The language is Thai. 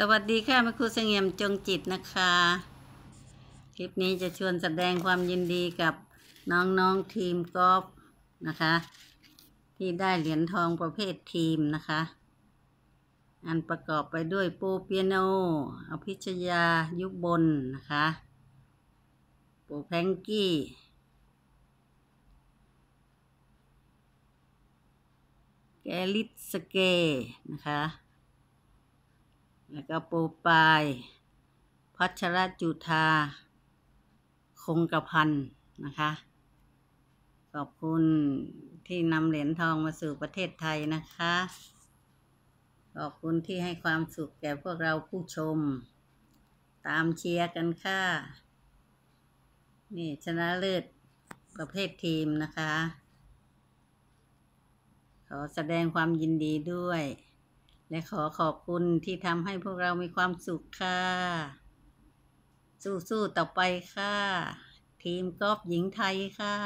สวัสดีค่ะแม่ครูเสงี่ยมจงจิตนะคะ คลิปนี้จะชวนแสดงความยินดีกับน้องๆทีมกอล์ฟนะคะ ที่ได้เหรียญทองประเภททีมนะคะ อันประกอบไปด้วยปูเปียโนอภิชยายุบบนนะคะปูแพงกี้แกลิสเก นะคะแล้วก็ปูปลายพัชรจุธา คงกระพันนะคะ ขอบคุณที่นำเหรียญทองมาสู่ประเทศไทยนะคะขอบคุณที่ให้ความสุขแก่พวกเราผู้ชม ตามเชียร์กันค่ะนี่ชนะเลิศประเภททีมนะคะขอแสดงความยินดีด้วยและขอขอบคุณที่ทำให้พวกเรามีความสุขค่ะ สู้ๆต่อไปค่ะ ทีมกอล์ฟหญิงไทยค่ะ